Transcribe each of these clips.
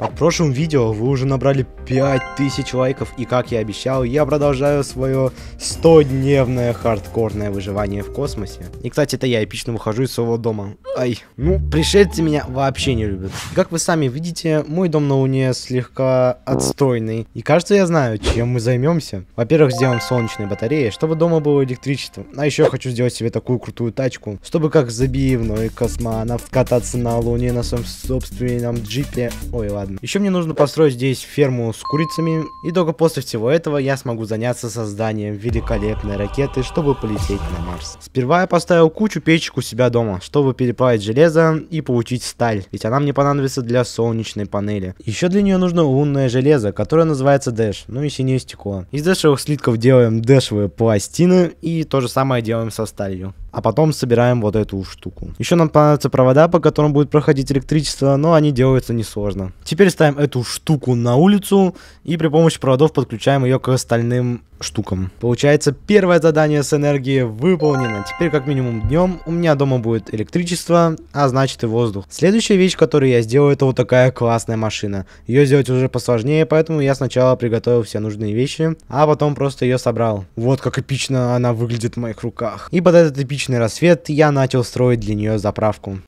Под прошлым видео вы уже набрали 5000 лайков, и как я обещал, я продолжаю свое 100-дневное хардкорное выживание в космосе. И, кстати, это я эпично выхожу из своего дома. Ай, ну, пришельцы меня вообще не любят. Как вы сами видите, мой дом на Луне слегка отстойный. И кажется, я знаю, чем мы займемся. Во-первых, сделаем солнечные батареи, чтобы дома было электричество. А еще хочу сделать себе такую крутую тачку, чтобы как забивной космонавт кататься на Луне на своем собственном джипе. Ой, ладно ладно. Еще мне нужно построить здесь ферму с курицами, и только после всего этого я смогу заняться созданием великолепной ракеты, чтобы полететь на Марс. Сперва я поставил кучу печек у себя дома, чтобы переплавить железо и получить сталь, ведь она мне понадобится для солнечной панели. Еще для нее нужно лунное железо, которое называется дэш, ну и синее стекло. Из дэшевых слитков делаем дэшевые пластины, и то же самое делаем со сталью а потом собираем вот эту штуку. Еще нам понадобятся провода, по которым будет проходить электричество, но они делаются несложно. Теперь Теперь ставим эту штуку на улицу и при помощи проводов подключаем ее к остальным штукам. Получается, первое задание с энергии выполнено. Теперь как минимум днем у меня дома будет электричество, а значит и воздух. Следующая вещь, которую я сделаю, это вот такая классная машина. Ее сделать уже посложнее, поэтому я сначала приготовил все нужные вещи, а потом просто ее собрал. Вот как эпично она выглядит в моих руках. И под этот эпичный рассвет я начал строить для нее заправку.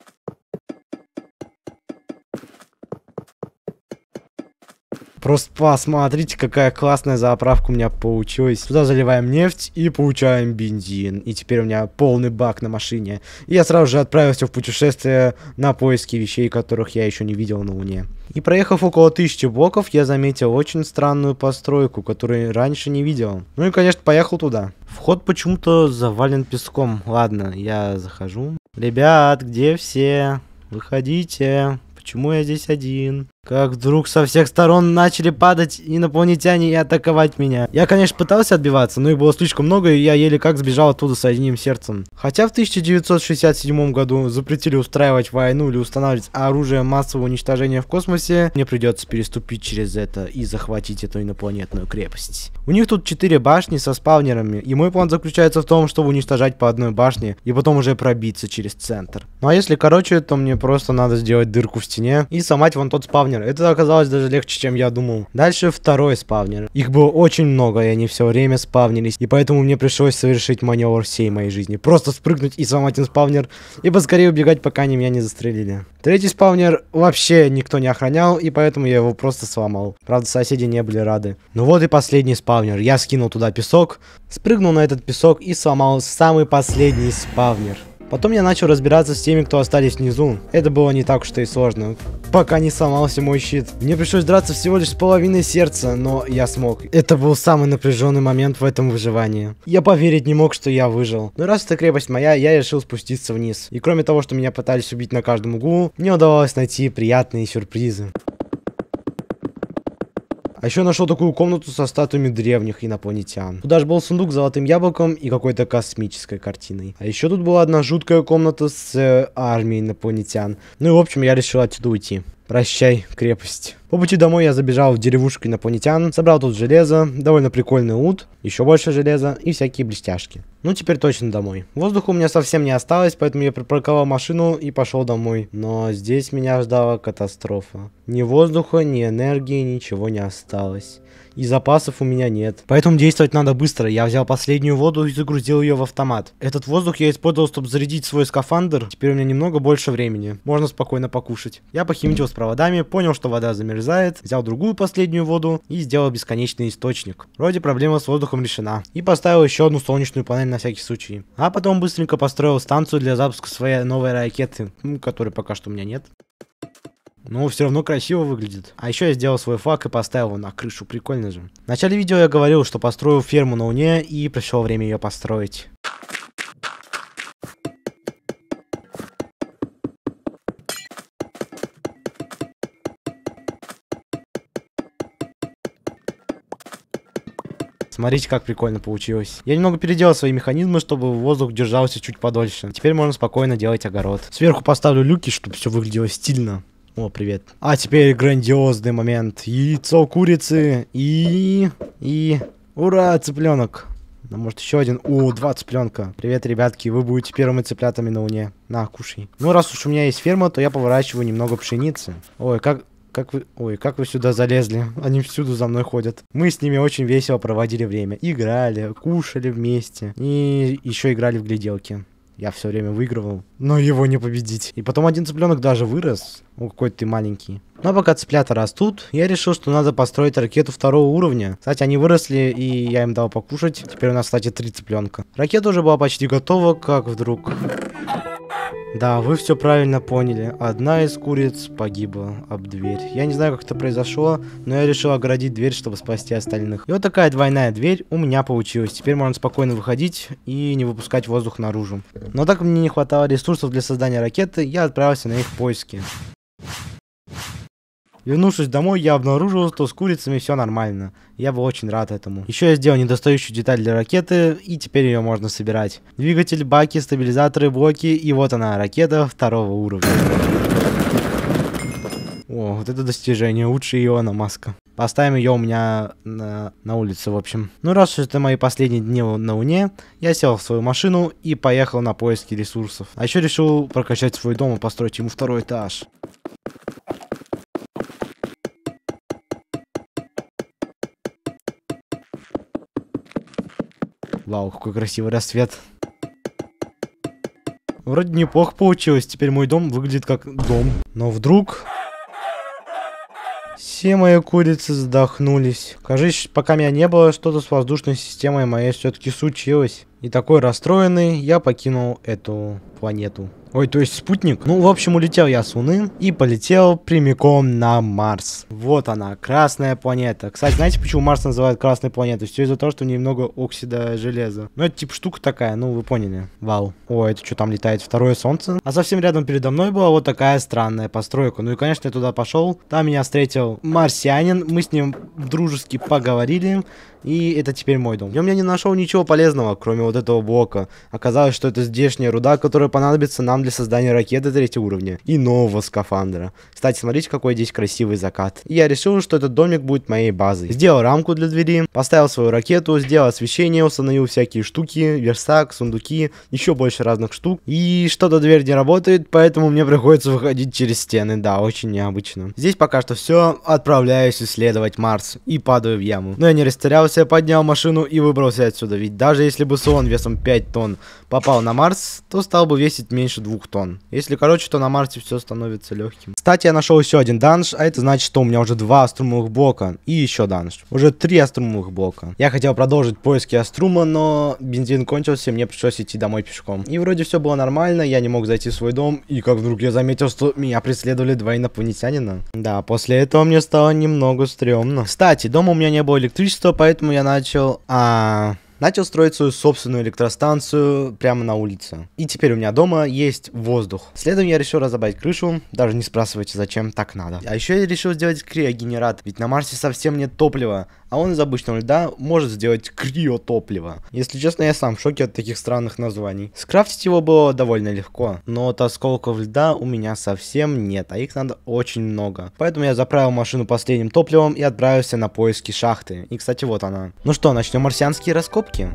Просто посмотрите, какая классная заправка у меня получилась. Туда заливаем нефть и получаем бензин. И теперь у меня полный бак на машине. И я сразу же отправился в путешествие на поиски вещей, которых я еще не видел на Луне. И проехав около тысячи блоков, я заметил очень странную постройку, которую раньше не видел. Ну и, конечно, поехал туда. Вход почему-то завален песком. Ладно, я захожу. Ребят, где все? Выходите. Почему я здесь один? Как вдруг со всех сторон начали падать инопланетяне и атаковать меня. Я, конечно, пытался отбиваться, но их было слишком много, и я еле как сбежал оттуда с одним сердцем. Хотя в 1967 году запретили устраивать войну или устанавливать оружие массового уничтожения в космосе, мне придется переступить через это и захватить эту инопланетную крепость. У них тут четыре башни со спавнерами, и мой план заключается в том, чтобы уничтожать по одной башне и потом уже пробиться через центр. Ну а если короче, то мне просто надо сделать дырку в стене и сломать вон тот спавнер спавнер. Это оказалось даже легче, чем я думал. Дальше второй спавнер. Их было очень много, и они все время спавнились. И поэтому мне пришлось совершить маневр всей моей жизни. Просто спрыгнуть и сломать один спавнер. И поскорее убегать, пока они меня не застрелили. Третий спавнер вообще никто не охранял, и поэтому я его просто сломал. Правда, соседи не были рады. Ну вот и последний спавнер. Я скинул туда песок, спрыгнул на этот песок и сломал самый последний спавнер. Потом я начал разбираться с теми, кто остались внизу. Это было не так уж и сложно. Пока не сломался мой щит. Мне пришлось драться всего лишь с половиной сердца, но я смог. Это был самый напряженный момент в этом выживании. Я поверить не мог, что я выжил. Но раз это крепость моя, я решил спуститься вниз. И кроме того, что меня пытались убить на каждом углу, мне удавалось найти приятные сюрпризы. А еще нашел такую комнату со статуями древних инопланетян. Туда же был сундук с золотым яблоком и какой-то космической картиной. А еще тут была одна жуткая комната с э, армией инопланетян. Ну и в общем, я решил отсюда уйти. Прощай, крепость. По пути домой я забежал в деревушку инопланетян, собрал тут железо, довольно прикольный ут, еще больше железа и всякие блестяшки. Ну, теперь точно домой. Воздуха у меня совсем не осталось, поэтому я припарковал машину и пошел домой. Но здесь меня ждала катастрофа. Ни воздуха, ни энергии, ничего не осталось и запасов у меня нет. Поэтому действовать надо быстро. Я взял последнюю воду и загрузил ее в автомат. Этот воздух я использовал, чтобы зарядить свой скафандр. Теперь у меня немного больше времени. Можно спокойно покушать. Я похимичил с проводами, понял, что вода замерзает, взял другую последнюю воду и сделал бесконечный источник. Вроде проблема с воздухом решена. И поставил еще одну солнечную панель на всякий случай. А потом быстренько построил станцию для запуска своей новой ракеты, ну, которой пока что у меня нет. Но все равно красиво выглядит. А еще я сделал свой фак и поставил его на крышу, прикольно же. В начале видео я говорил, что построю ферму на Луне и пришло время ее построить. Смотрите, как прикольно получилось. Я немного переделал свои механизмы, чтобы воздух держался чуть подольше. Теперь можно спокойно делать огород. Сверху поставлю люки, чтобы все выглядело стильно. О, привет. А теперь грандиозный момент. Яйцо курицы и... и... Ура, цыпленок. А может еще один? О, два цыпленка. Привет, ребятки, вы будете первыми цыплятами на уне? На, кушай. Ну, раз уж у меня есть ферма, то я поворачиваю немного пшеницы. Ой, как... Как вы... Ой, как вы сюда залезли? Они всюду за мной ходят. Мы с ними очень весело проводили время. Играли, кушали вместе. И еще играли в гляделки. Я все время выигрывал, но его не победить. И потом один цыпленок даже вырос. О, какой ты маленький. Но ну, а пока цыплята растут, я решил, что надо построить ракету второго уровня. Кстати, они выросли, и я им дал покушать. Теперь у нас, кстати, три цыпленка. Ракета уже была почти готова, как вдруг... Да, вы все правильно поняли. Одна из куриц погибла об дверь. Я не знаю, как это произошло, но я решил оградить дверь, чтобы спасти остальных. И вот такая двойная дверь у меня получилась. Теперь можно спокойно выходить и не выпускать воздух наружу. Но так мне не хватало ресурсов для создания ракеты, я отправился на их поиски. Вернувшись домой, я обнаружил, что с курицами все нормально. Я был очень рад этому. Еще я сделал недостающую деталь для ракеты, и теперь ее можно собирать. Двигатель, баки, стабилизаторы, блоки, и вот она, ракета второго уровня. О, вот это достижение, лучше Иона Маска. Поставим ее у меня на, на улице, в общем. Ну, раз уж это мои последние дни на Луне, я сел в свою машину и поехал на поиски ресурсов. А еще решил прокачать свой дом и построить ему второй этаж. Вау, какой красивый рассвет. Вроде неплохо получилось. Теперь мой дом выглядит как дом. Но вдруг... Все мои курицы задохнулись. Кажись, пока меня не было, что-то с воздушной системой моей все-таки случилось. И такой расстроенный я покинул эту планету. Ой, то есть спутник? Ну, в общем, улетел я с Луны и полетел прямиком на Марс. Вот она, красная планета. Кстати, знаете, почему Марс называют красной планетой? Все из-за того, что у много оксида железа. Ну, это типа штука такая, ну, вы поняли. Вау. О, это что там летает? Второе солнце? А совсем рядом передо мной была вот такая странная постройка. Ну и, конечно, я туда пошел. Там меня встретил марсианин. Мы с ним дружески поговорили. И это теперь мой дом. В нем я не нашел ничего полезного, кроме вот этого блока. Оказалось, что это здешняя руда, которая понадобится нам для создания ракеты третьего уровня и нового скафандра. Кстати, смотрите, какой здесь красивый закат. И я решил, что этот домик будет моей базой. Сделал рамку для двери, поставил свою ракету, сделал освещение, установил всякие штуки, верстак, сундуки, еще больше разных штук. И что-то дверь не работает, поэтому мне приходится выходить через стены. Да, очень необычно. Здесь пока что все. Отправляюсь исследовать Марс и падаю в яму. Но я не растерялся, поднял машину и выбрался отсюда. Ведь даже если бы сон весом 5 тонн попал на Марс, то стал бы весить меньше двух тонн. Если короче, то на Марсе все становится легким. Кстати, я нашел еще один данж, а это значит, что у меня уже два струмовых блока и еще данж. Уже три струмовых блока. Я хотел продолжить поиски Аструма, но бензин кончился, и мне пришлось идти домой пешком. И вроде все было нормально, я не мог зайти в свой дом, и как вдруг я заметил, что меня преследовали два инопланетянина. Да, после этого мне стало немного стрёмно. Кстати, дома у меня не было электричества, поэтому я начал... А начал строить свою собственную электростанцию прямо на улице. И теперь у меня дома есть воздух. Следом я решил разобрать крышу, даже не спрашивайте, зачем так надо. А еще я решил сделать криогенератор, ведь на Марсе совсем нет топлива, а он из обычного льда может сделать криотопливо. Если честно, я сам в шоке от таких странных названий. Скрафтить его было довольно легко, но вот осколков льда у меня совсем нет, а их надо очень много. Поэтому я заправил машину последним топливом и отправился на поиски шахты. И, кстати, вот она. Ну что, начнем марсианские раскопки?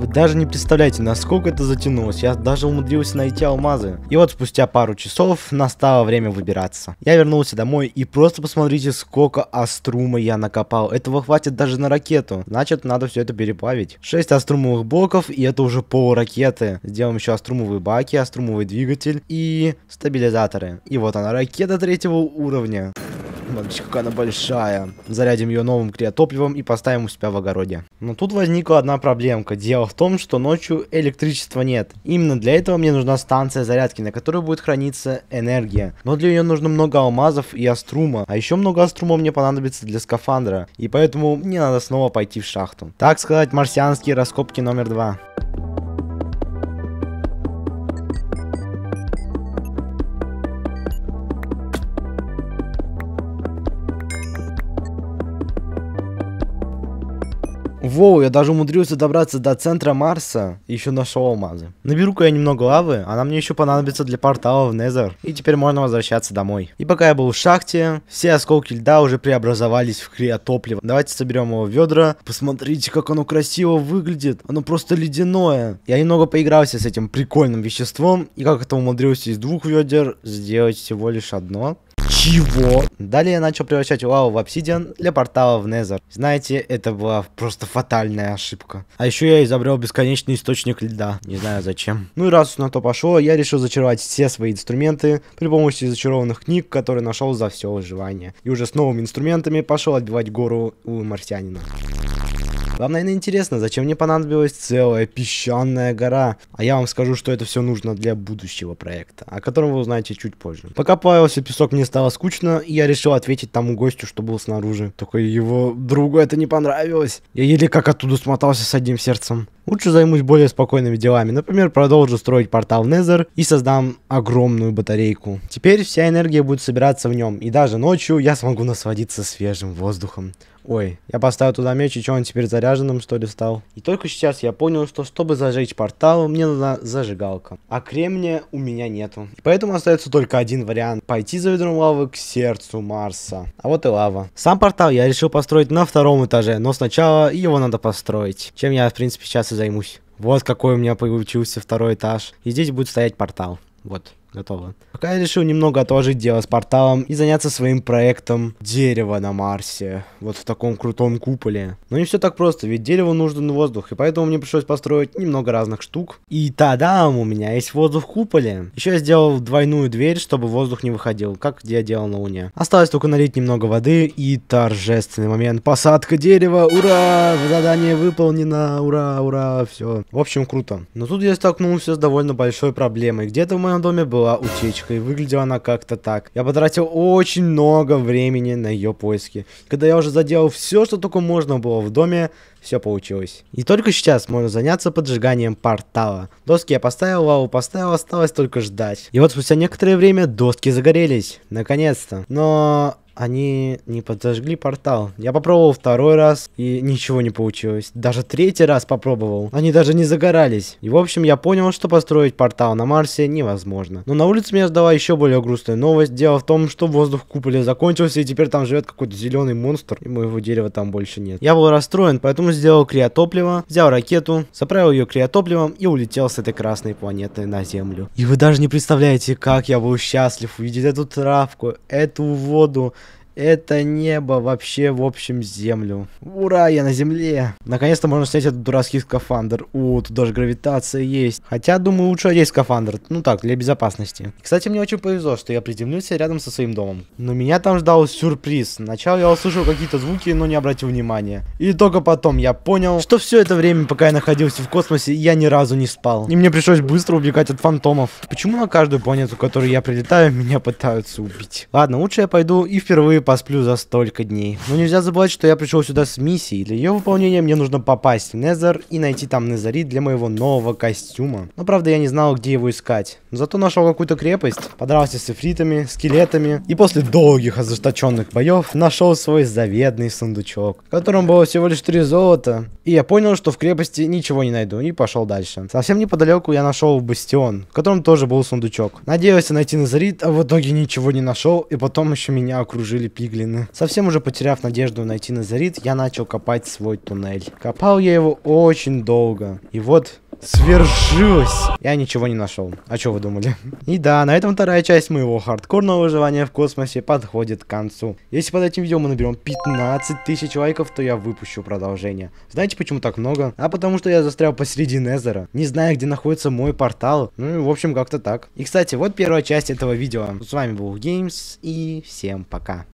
Вы даже не представляете, насколько это затянулось. Я даже умудрился найти алмазы. И вот спустя пару часов настало время выбираться. Я вернулся домой и просто посмотрите, сколько аструма я накопал. Этого хватит даже на ракету. Значит, надо все это переплавить. 6 аструмовых блоков, и это уже пол ракеты. Сделаем еще аструмовые баки, аструмовый двигатель и стабилизаторы. И вот она, ракета третьего уровня. Смотрите, какая она большая. Зарядим ее новым криотопливом и поставим у себя в огороде. Но тут возникла одна проблемка. Дело в том, что ночью электричества нет. Именно для этого мне нужна станция зарядки, на которой будет храниться энергия. Но для нее нужно много алмазов и аструма. А еще много аструма мне понадобится для скафандра. И поэтому мне надо снова пойти в шахту. Так сказать, марсианские раскопки номер два. Воу, я даже умудрился добраться до центра Марса и еще нашел алмазы. Наберу-ка я немного лавы, она мне еще понадобится для портала в Незер. И теперь можно возвращаться домой. И пока я был в шахте, все осколки льда уже преобразовались в криотопливо. Давайте соберем его в ведра. Посмотрите, как оно красиво выглядит. Оно просто ледяное. Я немного поигрался с этим прикольным веществом. И как это умудрился из двух ведер сделать всего лишь одно. Чего? Далее я начал превращать лаву в обсидиан для портала в Незер. Знаете, это была просто фатальная ошибка. А еще я изобрел бесконечный источник льда. Не знаю зачем. Ну и раз уж на то пошло, я решил зачаровать все свои инструменты при помощи зачарованных книг, которые нашел за все выживание. И уже с новыми инструментами пошел отбивать гору у марсианина. Вам, наверное, интересно, зачем мне понадобилась целая песчаная гора? А я вам скажу, что это все нужно для будущего проекта, о котором вы узнаете чуть позже. Пока плавился песок, мне стало скучно, и я решил ответить тому гостю, что был снаружи. Только его другу это не понравилось. Я еле как оттуда смотался с одним сердцем. Лучше займусь более спокойными делами. Например, продолжу строить портал Незер и создам огромную батарейку. Теперь вся энергия будет собираться в нем, и даже ночью я смогу насладиться свежим воздухом. Ой, я поставил туда меч, и что он теперь заряженным, что ли, стал? И только сейчас я понял, что чтобы зажечь портал, мне нужна зажигалка. А кремния у меня нету. И поэтому остается только один вариант. Пойти за ведром лавы к сердцу Марса. А вот и лава. Сам портал я решил построить на втором этаже, но сначала его надо построить. Чем я, в принципе, сейчас и займусь. Вот какой у меня получился второй этаж. И здесь будет стоять портал. Вот. Готово. Пока я решил немного отложить дело с порталом и заняться своим проектом дерева на Марсе. Вот в таком крутом куполе. Но не все так просто, ведь дереву нужен воздух, и поэтому мне пришлось построить немного разных штук. И тадам, у меня есть воздух в куполе. Еще я сделал двойную дверь, чтобы воздух не выходил, как я делал на Луне. Осталось только налить немного воды и торжественный момент. Посадка дерева, ура! Задание выполнено, ура, ура, все. В общем, круто. Но тут я столкнулся с довольно большой проблемой. Где-то в моем доме был была утечка, и выглядела она как-то так. Я потратил очень много времени на ее поиски. Когда я уже заделал все, что только можно было в доме, все получилось. И только сейчас можно заняться поджиганием портала. Доски я поставил, лаву поставил, осталось только ждать. И вот спустя некоторое время доски загорелись. Наконец-то. Но они не подожгли портал. Я попробовал второй раз, и ничего не получилось. Даже третий раз попробовал. Они даже не загорались. И в общем, я понял, что построить портал на Марсе невозможно. Но на улице меня ждала еще более грустная новость. Дело в том, что воздух в куполе закончился, и теперь там живет какой-то зеленый монстр, и моего дерева там больше нет. Я был расстроен, поэтому сделал криотопливо, взял ракету, заправил ее криотопливом и улетел с этой красной планеты на Землю. И вы даже не представляете, как я был счастлив увидеть эту травку, эту воду, это небо вообще в общем землю. Ура, я на земле. Наконец-то можно снять этот дурацкий скафандр. О, тут даже гравитация есть. Хотя, думаю, лучше одеть скафандр. Ну так, для безопасности. Кстати, мне очень повезло, что я приземлился рядом со своим домом. Но меня там ждал сюрприз. Сначала я услышал какие-то звуки, но не обратил внимания. И только потом я понял, что все это время, пока я находился в космосе, я ни разу не спал. И мне пришлось быстро убегать от фантомов. Почему на каждую планету, которую я прилетаю, меня пытаются убить? Ладно, лучше я пойду и впервые впервые посплю за столько дней. Но нельзя забывать, что я пришел сюда с миссией. Для ее выполнения мне нужно попасть в Незер и найти там Незарит для моего нового костюма. Но правда я не знал, где его искать. Но зато нашел какую-то крепость, подрался с эфритами, скелетами. И после долгих ожесточенных боев нашел свой заветный сундучок, в котором было всего лишь три золота. И я понял, что в крепости ничего не найду и пошел дальше. Совсем неподалеку я нашел бастион, в котором тоже был сундучок. Надеялся найти Назарит, а в итоге ничего не нашел, и потом еще меня окружили Пиглина. Совсем уже потеряв надежду найти Назарит, я начал копать свой туннель. Копал я его очень долго. И вот свершилось. Я ничего не нашел. А что вы думали? И да, на этом вторая часть моего хардкорного выживания в космосе подходит к концу. Если под этим видео мы наберем 15 тысяч лайков, то я выпущу продолжение. Знаете, почему так много? А потому что я застрял посреди Незера, не знаю, где находится мой портал. Ну в общем, как-то так. И кстати, вот первая часть этого видео. С вами был Games и всем пока.